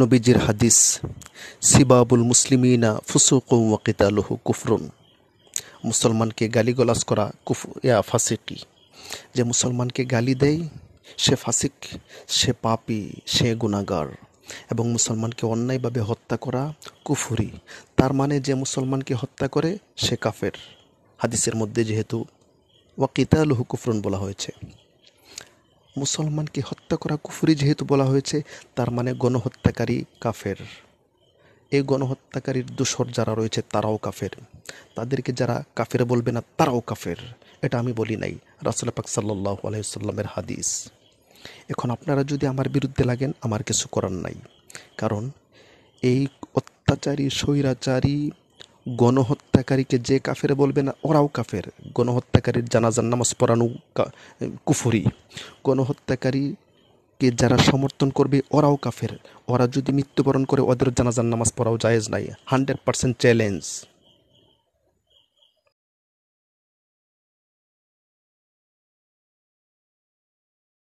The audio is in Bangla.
নবীজির হাদিস সিবাবুল মুসলিমিনা ফুসুক লহু কুফরুন মুসলমানকে গালিগলাজ করা কুফ ইয়া ফাসিকি যে মুসলমানকে গালি দেয় সে ফাসিক সে পাপি সে গুণাগার এবং মুসলমানকে অন্যায়ভাবে হত্যা করা কুফুরি তার মানে যে মুসলমানকে হত্যা করে সে কাফের হাদিসের মধ্যে যেহেতু লহু কুফরুন বলা হয়েছে মুসলমানকে হত্যা করা কুফুরি যেহেতু বলা হয়েছে তার মানে গণহত্যাকারী কাফের এই গণহত্যাকারীর দোষর যারা রয়েছে তারাও কাফের তাদেরকে যারা কাফের বলবে না তারাও কাফের এটা আমি বলি নাই রাসুল পাক সাল্লাহ আলাইসাল্লামের হাদিস এখন আপনারা যদি আমার বিরুদ্ধে লাগেন আমার কিছু করার নাই কারণ এই অত্যাচারী স্বৈরাচারী গণহত্যাকারীকে যে কাফের বলবে না ওরাও কাফের গণহত্যাকারীর জানাজার নামাজ পড়ানো কুফুরি গণহত্যাকারীকে যারা সমর্থন করবে ওরাও কাফের ওরা যদি মৃত্যুবরণ করে ওদের জানাজার নামাজ পড়াও জায়েজ নাই হান্ড্রেড পার্সেন্ট চ্যালেঞ্জ